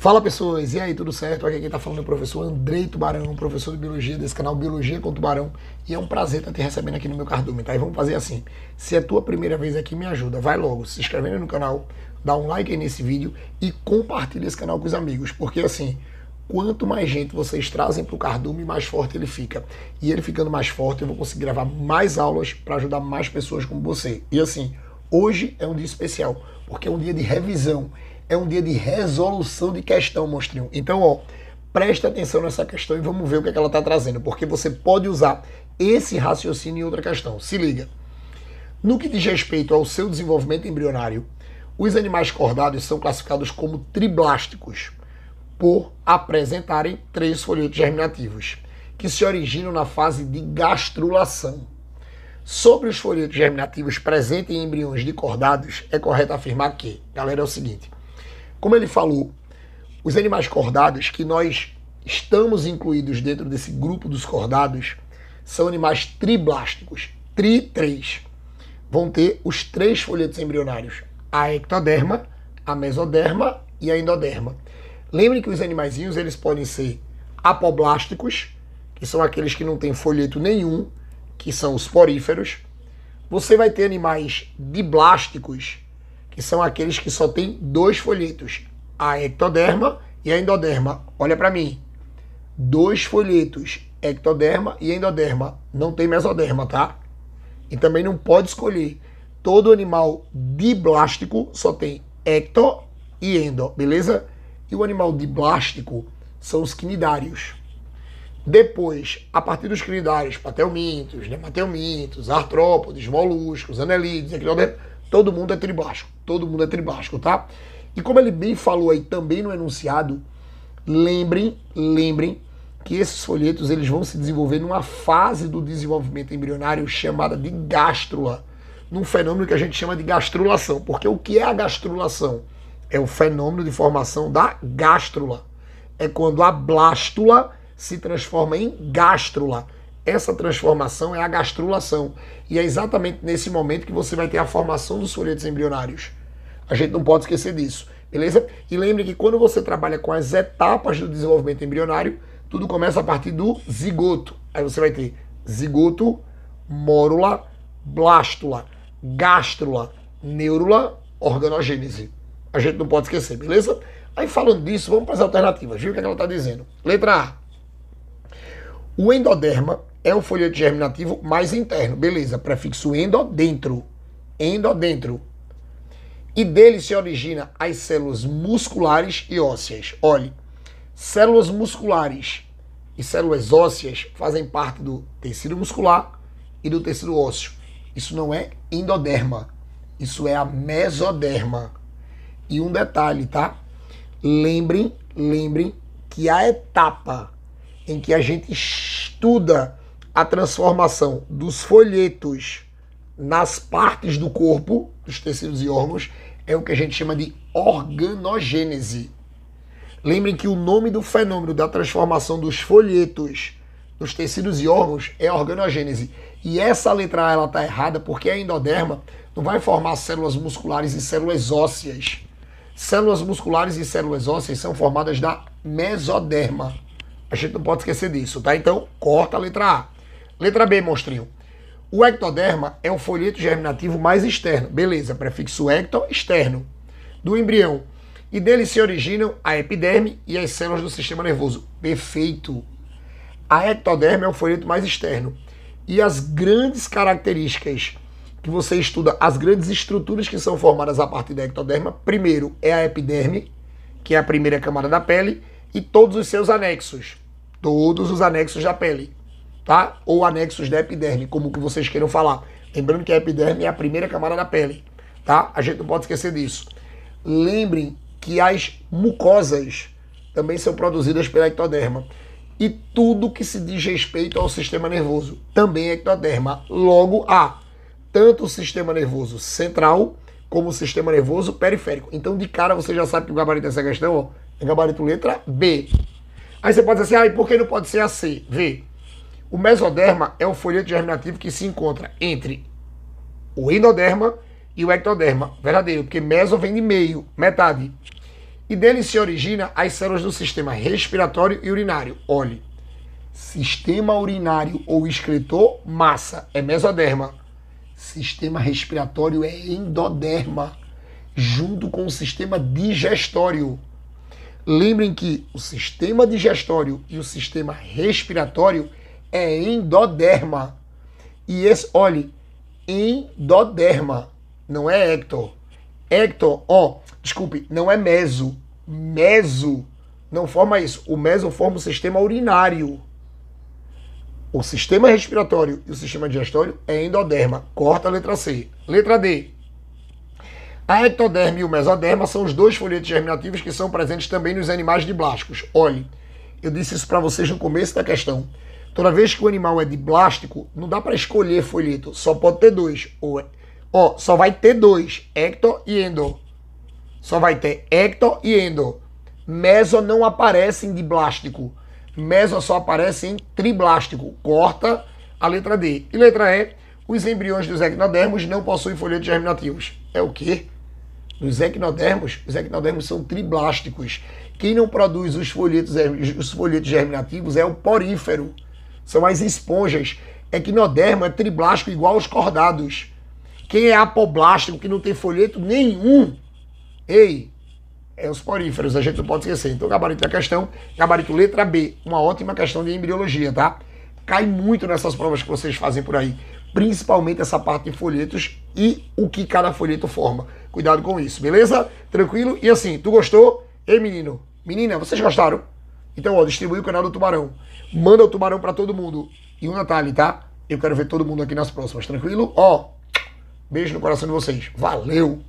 Fala pessoas, e aí, tudo certo? Aqui quem está falando é o professor Andrei Tubarão, professor de Biologia desse canal Biologia com Tubarão, e é um prazer estar tá te recebendo aqui no meu cardume, tá? E vamos fazer assim, se é tua primeira vez aqui, me ajuda, vai logo, se inscrevendo no canal, dá um like aí nesse vídeo e compartilha esse canal com os amigos, porque assim, quanto mais gente vocês trazem para o cardume, mais forte ele fica. E ele ficando mais forte, eu vou conseguir gravar mais aulas para ajudar mais pessoas como você. E assim, hoje é um dia especial, porque é um dia de revisão, é um dia de resolução de questão, monstrinho. Então, ó, preste atenção nessa questão e vamos ver o que, é que ela está trazendo, porque você pode usar esse raciocínio em outra questão. Se liga. No que diz respeito ao seu desenvolvimento embrionário, os animais cordados são classificados como triblásticos por apresentarem três folhetos germinativos, que se originam na fase de gastrulação. Sobre os folhetos germinativos presentes em embriões de cordados, é correto afirmar que, galera, é o seguinte: como ele falou, os animais cordados, que nós estamos incluídos dentro desse grupo dos cordados, são animais triblásticos, tri três. Vão ter os três folhetos embrionários: a ectoderma, a mesoderma e a endoderma. Lembre que os animaizinhos eles podem ser apoblásticos, que são aqueles que não têm folheto nenhum, que são os poríferos. Você vai ter animais diblásticos, que são aqueles que só têm dois folhetos, a ectoderma e a endoderma. Olha para mim. Dois folhetos, ectoderma e endoderma. Não tem mesoderma, tá? E também não pode escolher. Todo animal diblástico só tem ecto e endo, beleza? E o animal diblástico são os quinidários. Depois, a partir dos quinidários, patelmintos, nematelmintos, artrópodes, moluscos, anelídeos, ectoderma Todo mundo é tribasco, todo mundo é tribasco, tá? E como ele bem falou aí também no enunciado, lembrem, lembrem que esses folhetos eles vão se desenvolver numa fase do desenvolvimento embrionário chamada de gástrula, num fenômeno que a gente chama de gastrulação, porque o que é a gastrulação? É o fenômeno de formação da gástrula. É quando a blástula se transforma em gástrula essa transformação é a gastrulação. E é exatamente nesse momento que você vai ter a formação dos folhetos embrionários. A gente não pode esquecer disso, beleza? E lembre que quando você trabalha com as etapas do desenvolvimento embrionário, tudo começa a partir do zigoto. Aí você vai ter zigoto, mórula, blástula, gástrula, neurula, organogênese. A gente não pode esquecer, beleza? Aí falando disso, vamos para as alternativas. Viu o que é ela está dizendo? Letra A. O endoderma é um folheto germinativo mais interno, beleza, prefixo endo dentro, endo dentro. E dele se origina as células musculares e ósseas. Olhe, células musculares e células ósseas fazem parte do tecido muscular e do tecido ósseo. Isso não é endoderma, isso é a mesoderma. E um detalhe, tá? Lembrem, lembrem que a etapa em que a gente estuda a transformação dos folhetos nas partes do corpo, dos tecidos e órgãos, é o que a gente chama de organogênese. Lembrem que o nome do fenômeno da transformação dos folhetos dos tecidos e órgãos é organogênese. E essa letra A ela tá errada porque a endoderma não vai formar células musculares e células ósseas. Células musculares e células ósseas são formadas da mesoderma. A gente não pode esquecer disso, tá? Então, corta a letra A. Letra B, monstrinho. O ectoderma é o folheto germinativo mais externo. Beleza, prefixo ecto, externo. Do embrião. E dele se originam a epiderme e as células do sistema nervoso. Perfeito. A ectoderma é o folheto mais externo. E as grandes características que você estuda, as grandes estruturas que são formadas a partir da ectoderma, primeiro é a epiderme, que é a primeira camada da pele, e todos os seus anexos. Todos os anexos da pele tá? Ou anexos da epiderme, como que vocês queiram falar. Lembrando que a epiderme é a primeira camada da pele, tá? A gente não pode esquecer disso. Lembrem que as mucosas também são produzidas pela ectoderma. E tudo que se diz respeito ao sistema nervoso também é ectoderma. Logo, há tanto o sistema nervoso central como o sistema nervoso periférico. Então, de cara, você já sabe que o gabarito dessa questão ó, é gabarito letra B. Aí você pode dizer assim, ah, e por que não pode ser a C? V. O mesoderma é um folheto germinativo que se encontra entre o endoderma e o ectoderma, verdadeiro, porque meso vem de meio, metade. E dele se origina as células do sistema respiratório e urinário. Olhe, sistema urinário ou excretor, massa, é mesoderma. Sistema respiratório é endoderma, junto com o sistema digestório. Lembrem que o sistema digestório e o sistema respiratório é endoderma. E esse, olhe, endoderma, não é Hector. Hector, ó, desculpe, não é meso. Meso não forma isso. O meso forma o sistema urinário. O sistema respiratório e o sistema digestório é endoderma. Corta a letra C. Letra D. A ectoderma e o mesoderma são os dois folhetos germinativos que são presentes também nos animais de diblásticos. Olhe, eu disse isso para vocês no começo da questão. Toda vez que o animal é de plástico, não dá para escolher folheto, só pode ter dois. Ou, é- ó, só vai ter dois, ecto e endo. Só vai ter ecto e endo. Meso não aparecem de plástico. Meso só aparecem em triblástico. Corta a letra D. E letra E, os embriões dos equinodermos não possuem folhetos germinativos. É o quê? Nos equinodermos, os equinodermos são triblásticos. Quem não produz os folhetos, os folhetos germinativos é o porífero são as esponjas. Equinoderma é triblástico igual aos cordados. Quem é apoblástico, que não tem folheto nenhum, ei, é os poríferos, a gente não pode esquecer. Então, gabarito da questão, gabarito letra B, uma ótima questão de embriologia, tá? Cai muito nessas provas que vocês fazem por aí, principalmente essa parte de folhetos e o que cada folheto forma. Cuidado com isso, beleza? Tranquilo? E assim, tu gostou? Ei, menino, menina, vocês gostaram? Então, ó, distribui o canal do Tubarão. Manda o Tubarão para todo mundo. E um detalhe, tá? Eu quero ver todo mundo aqui nas próximas, tranquilo? Ó, beijo no coração de vocês. Valeu!